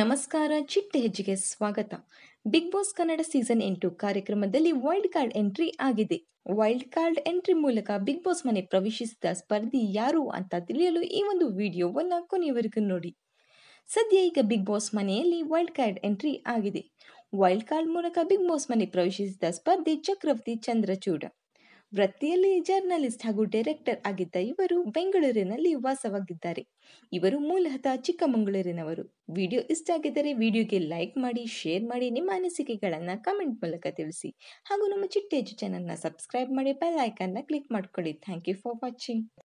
ನಮಸ್ಕಾರ ಚಿಟ್ಟೆ ಹೆಜ್ಜೆಗೆ ಸ್ವಾಗತ ಬಿಗ್ ಬಾಸ್ ಕನ್ನಡ ಸೀಸನ್ ಎಂಟು ಕಾರ್ಯಕ್ರಮದಲ್ಲಿ ವೈಲ್ಡ್ ಕಾರ್ಡ್ ಎಂಟ್ರಿ ಆಗಿದೆ ವೈಲ್ಡ್ ಕಾರ್ಡ್ ಎಂಟ್ರಿ ಮೂಲಕ ಬಿಗ್ ಬಾಸ್ ಮನೆ ಪ್ರವೇಶಿಸಿದ ಸ್ಪರ್ಧಿ ಯಾರು ಅಂತ ತಿಳಿಯಲು ಈ ಒಂದು ವಿಡಿಯೋವನ್ನು ಕೊನೆಯವರೆಗೂ ನೋಡಿ ಸದ್ಯ ಈಗ ಬಿಗ್ ಬಾಸ್ ಮನೆಯಲ್ಲಿ ವೈಲ್ಡ್ ಕಾರ್ಡ್ ಎಂಟ್ರಿ ಆಗಿದೆ ವೈಲ್ಡ್ ಕಾರ್ಡ್ ಮೂಲಕ ಬಿಗ್ ಬಾಸ್ ಮನೆ ಪ್ರವೇಶಿಸಿದ ಸ್ಪರ್ಧಿ ಚಕ್ರವರ್ತಿ ಚಂದ್ರಚೂಡ ವೃತ್ತಿಯಲ್ಲಿ ಜರ್ನಲಿಸ್ಟ್ ಹಾಗೂ ಡೈರೆಕ್ಟರ್ ಆಗಿದ್ದ ಇವರು ಬೆಂಗಳೂರಿನಲ್ಲಿ ವಾಸವಾಗಿದ್ದಾರೆ ಇವರು ಮೂಲತಃ ಚಿಕ್ಕಮಗಳೂರಿನವರು ವಿಡಿಯೋ ಇಷ್ಟ ಆಗಿದ್ದರೆ ವಿಡಿಯೋಗೆ ಲೈಕ್ ಮಾಡಿ ಶೇರ್ ಮಾಡಿ ನಿಮ್ಮ ಅನಿಸಿಕೆಗಳನ್ನು ಕಮೆಂಟ್ ಮೂಲಕ ತಿಳಿಸಿ ಹಾಗೂ ನಮ್ಮ ಚಿಟ್ಟೇಜು ಚಾನಲ್ನ ಸಬ್ಸ್ಕ್ರೈಬ್ ಮಾಡಿ ಬೆಲ್ ಐಕನ್ನ ಕ್ಲಿಕ್ ಮಾಡ್ಕೊಳ್ಳಿ ಥ್ಯಾಂಕ್ ಯು ಫಾರ್ ವಾಚಿಂಗ್